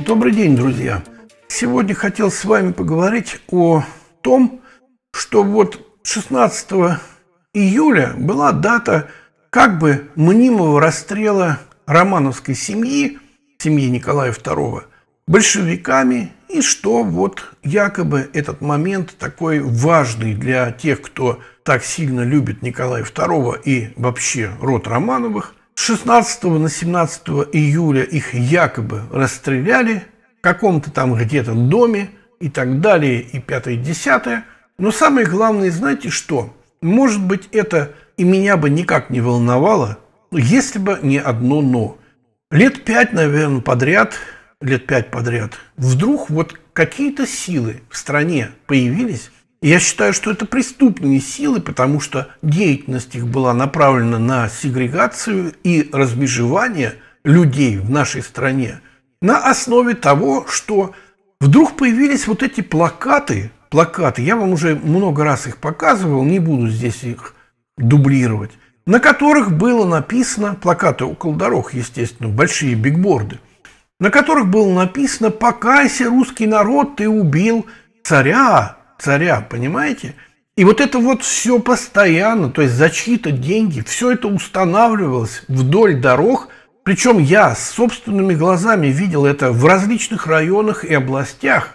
Добрый день, друзья! Сегодня хотел с вами поговорить о том, что вот 16 июля была дата как бы мнимого расстрела романовской семьи, семьи Николая II, большевиками и что вот якобы этот момент такой важный для тех, кто так сильно любит Николая II и вообще род Романовых. С 16 на 17 июля их якобы расстреляли в каком-то там где-то доме и так далее, и пятое, и десятое. Но самое главное, знаете что? Может быть, это и меня бы никак не волновало, если бы не одно «но». Лет пять, наверное, подряд лет пять подряд, вдруг вот какие-то силы в стране появились. я считаю, что это преступные силы, потому что деятельность их была направлена на сегрегацию и размежевание людей в нашей стране на основе того, что вдруг появились вот эти плакаты, плакаты, я вам уже много раз их показывал, не буду здесь их дублировать, на которых было написано, плакаты около дорог, естественно, большие бигборды, на которых было написано «Покайся, русский народ, ты убил царя, царя», понимаете? И вот это вот все постоянно, то есть за чьи-то деньги, все это устанавливалось вдоль дорог, причем я собственными глазами видел это в различных районах и областях,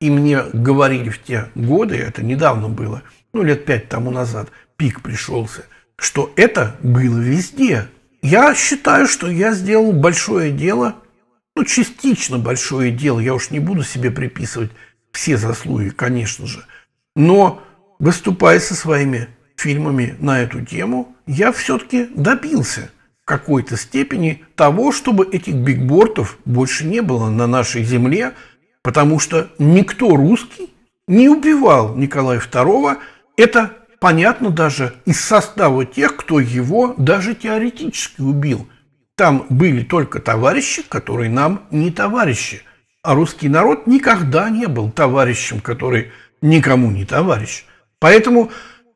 и мне говорили в те годы, это недавно было, ну лет пять тому назад, пик пришелся, что это было везде. Я считаю, что я сделал большое дело ну, частично большое дело, я уж не буду себе приписывать все заслуги, конечно же, но выступая со своими фильмами на эту тему, я все-таки добился в какой-то степени того, чтобы этих бигбортов больше не было на нашей земле, потому что никто русский не убивал Николая II. Это понятно даже из состава тех, кто его даже теоретически убил. Там были только товарищи, которые нам не товарищи. А русский народ никогда не был товарищем, который никому не товарищ. Поэтому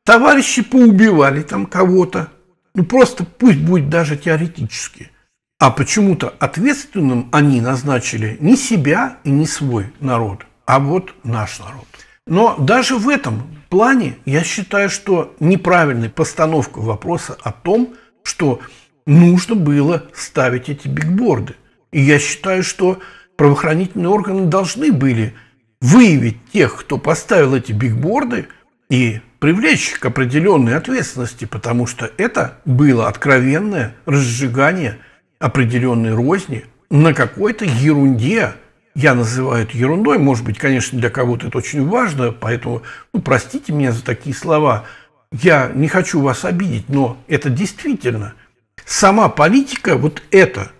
товарищи поубивали там кого-то. Ну просто пусть будет даже теоретически. А почему-то ответственным они назначили не себя и не свой народ, а вот наш народ. Но даже в этом плане я считаю, что неправильная постановка вопроса о том, что нужно было ставить эти бигборды. И я считаю, что правоохранительные органы должны были выявить тех, кто поставил эти бигборды, и привлечь к определенной ответственности, потому что это было откровенное разжигание определенной розни на какой-то ерунде. Я называю это ерундой, может быть, конечно, для кого-то это очень важно, поэтому ну, простите меня за такие слова. Я не хочу вас обидеть, но это действительно – сама политика, вот это,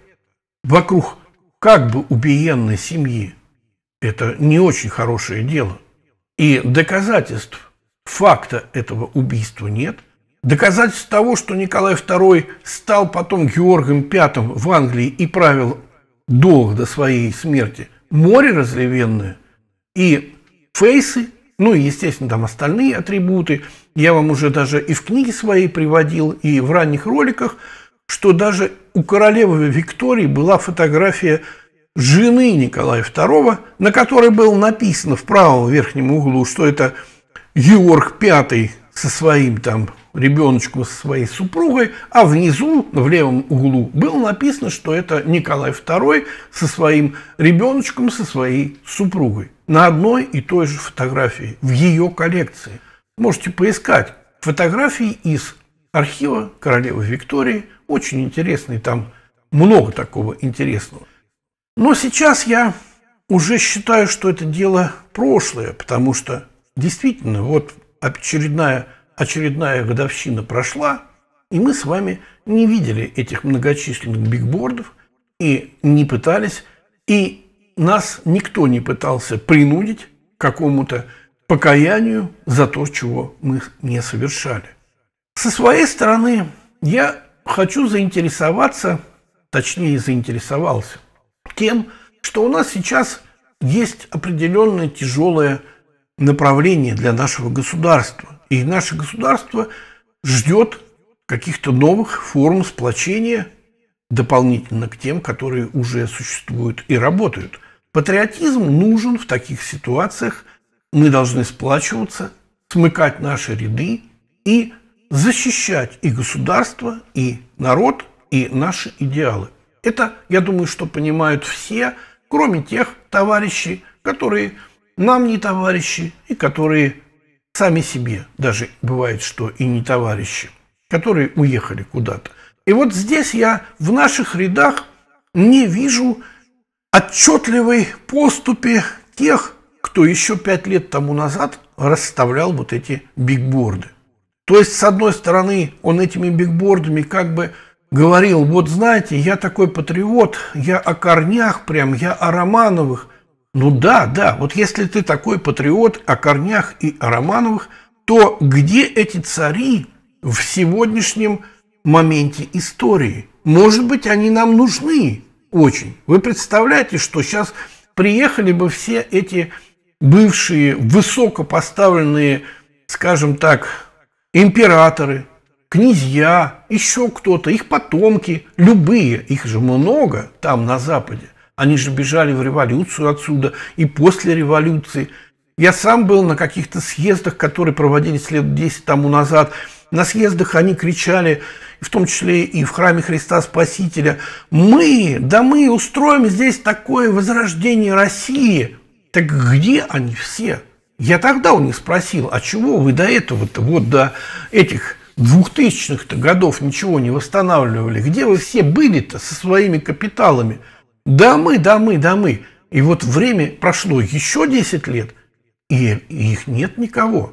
вокруг как бы убиенной семьи, это не очень хорошее дело. И доказательств факта этого убийства нет. Доказательств того, что Николай II стал потом Георгом V в Англии и правил долг до своей смерти, море разливенное и фейсы, ну и, естественно, там остальные атрибуты. Я вам уже даже и в книге своей приводил, и в ранних роликах – что даже у королевы Виктории была фотография жены Николая II, на которой было написано в правом верхнем углу, что это Георг V со своим там ребеночком, со своей супругой, а внизу, в левом углу, было написано, что это Николай II со своим ребеночком, со своей супругой. На одной и той же фотографии, в ее коллекции. Можете поискать фотографии из архива королевы Виктории. Очень интересный, там много такого интересного. Но сейчас я уже считаю, что это дело прошлое, потому что действительно вот очередная, очередная годовщина прошла, и мы с вами не видели этих многочисленных бигбордов и не пытались, и нас никто не пытался принудить к какому-то покаянию за то, чего мы не совершали. Со своей стороны я хочу заинтересоваться, точнее заинтересовался, тем, что у нас сейчас есть определенное тяжелое направление для нашего государства. И наше государство ждет каких-то новых форм сплочения дополнительно к тем, которые уже существуют и работают. Патриотизм нужен в таких ситуациях. Мы должны сплачиваться, смыкать наши ряды и защищать и государство, и народ, и наши идеалы. Это, я думаю, что понимают все, кроме тех товарищей, которые нам не товарищи и которые сами себе даже бывает, что и не товарищи, которые уехали куда-то. И вот здесь я в наших рядах не вижу отчетливой поступи тех, кто еще пять лет тому назад расставлял вот эти бигборды. То есть, с одной стороны, он этими бигбордами как бы говорил, вот знаете, я такой патриот, я о корнях прям, я о Романовых. Ну да, да, вот если ты такой патриот о корнях и о Романовых, то где эти цари в сегодняшнем моменте истории? Может быть, они нам нужны очень. Вы представляете, что сейчас приехали бы все эти бывшие высокопоставленные, скажем так, императоры, князья, еще кто-то, их потомки, любые, их же много там на Западе. Они же бежали в революцию отсюда и после революции. Я сам был на каких-то съездах, которые проводились лет 10 тому назад. На съездах они кричали, в том числе и в храме Христа Спасителя, «Мы, да мы устроим здесь такое возрождение России!» Так где они все? Я тогда у них спросил, а чего вы до этого-то, вот до этих 2000-х годов ничего не восстанавливали? Где вы все были-то со своими капиталами? Да мы, да мы, да мы. И вот время прошло еще 10 лет, и их нет никого.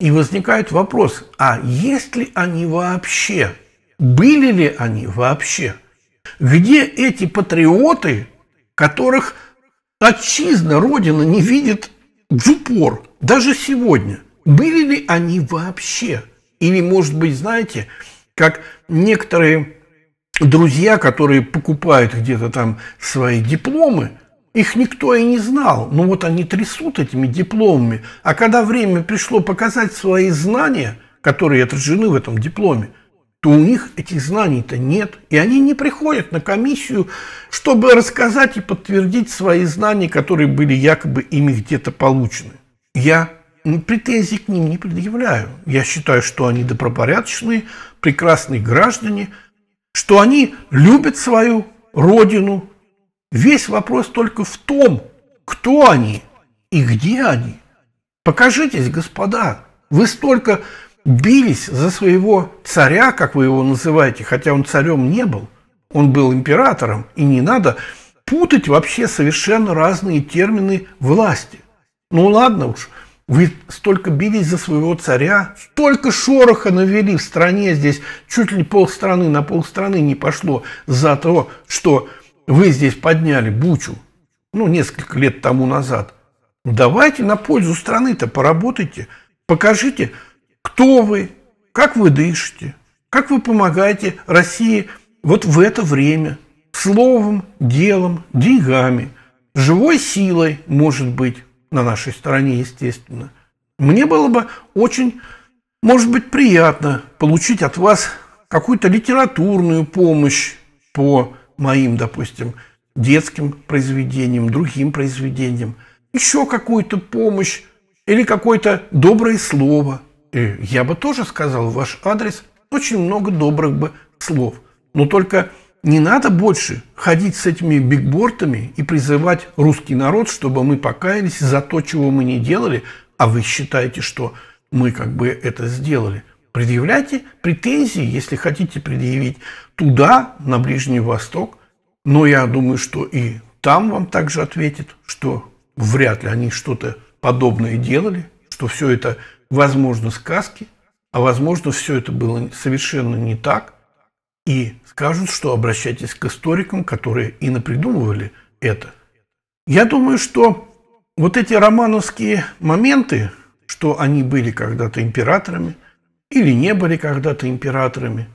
И возникает вопрос, а есть ли они вообще? Были ли они вообще? Где эти патриоты, которых отчизна, родина не видит в упор, даже сегодня. Были ли они вообще? Или, может быть, знаете, как некоторые друзья, которые покупают где-то там свои дипломы, их никто и не знал. Ну вот они трясут этими дипломами. А когда время пришло показать свои знания, которые отражены в этом дипломе, то у них этих знаний-то нет. И они не приходят на комиссию, чтобы рассказать и подтвердить свои знания, которые были якобы ими где-то получены. Я претензий к ним не предъявляю. Я считаю, что они добропорядочные, прекрасные граждане, что они любят свою родину. Весь вопрос только в том, кто они и где они. Покажитесь, господа. Вы столько бились за своего царя, как вы его называете, хотя он царем не был, он был императором, и не надо путать вообще совершенно разные термины власти. Ну ладно уж, вы столько бились за своего царя, столько шороха навели в стране здесь, чуть ли полстраны на полстраны не пошло за то, что вы здесь подняли бучу, ну, несколько лет тому назад. Давайте на пользу страны-то поработайте, покажите – кто вы, как вы дышите, как вы помогаете России вот в это время словом, делом, деньгами, живой силой, может быть, на нашей стороне, естественно. Мне было бы очень, может быть, приятно получить от вас какую-то литературную помощь по моим, допустим, детским произведениям, другим произведениям, еще какую-то помощь или какое-то доброе слово – и э, я бы тоже сказал в ваш адрес очень много добрых бы слов. Но только не надо больше ходить с этими бигбортами и призывать русский народ, чтобы мы покаялись за то, чего мы не делали, а вы считаете, что мы как бы это сделали. Предъявляйте претензии, если хотите предъявить туда, на Ближний Восток. Но я думаю, что и там вам также ответят, что вряд ли они что-то подобное делали, что все это возможно, сказки, а возможно, все это было совершенно не так. И скажут, что обращайтесь к историкам, которые и напридумывали это. Я думаю, что вот эти романовские моменты, что они были когда-то императорами или не были когда-то императорами,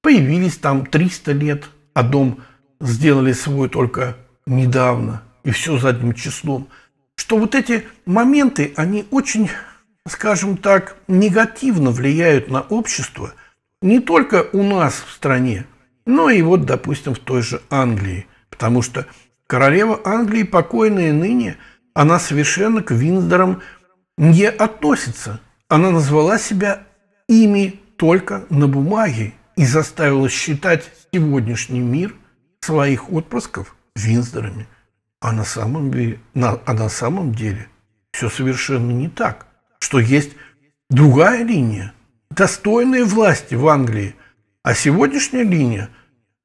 появились там 300 лет, а дом сделали свой только недавно, и все задним числом, что вот эти моменты, они очень скажем так, негативно влияют на общество не только у нас в стране, но и вот, допустим, в той же Англии. Потому что королева Англии, покойная ныне, она совершенно к Виндзорам не относится. Она назвала себя ими только на бумаге и заставила считать сегодняшний мир своих отпрысков Виндзорами, А на самом а на самом деле все совершенно не так что есть другая линия, достойные власти в Англии. А сегодняшняя линия,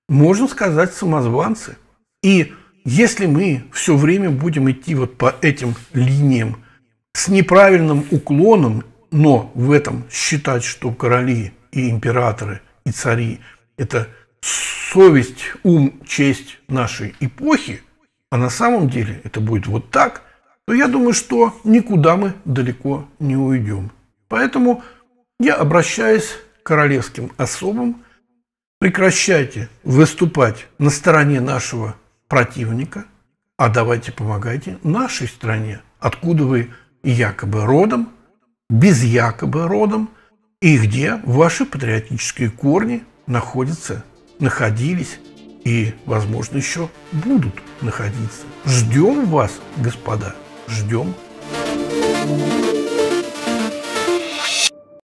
можно сказать, самозванцы. И если мы все время будем идти вот по этим линиям с неправильным уклоном, но в этом считать, что короли и императоры и цари – это совесть, ум, честь нашей эпохи, а на самом деле это будет вот так – то я думаю, что никуда мы далеко не уйдем. Поэтому я обращаюсь к королевским особам, прекращайте выступать на стороне нашего противника, а давайте помогайте нашей стране, откуда вы якобы родом, без якобы родом, и где ваши патриотические корни находятся, находились и, возможно, еще будут находиться. Ждем вас, господа! Ждем. Thank you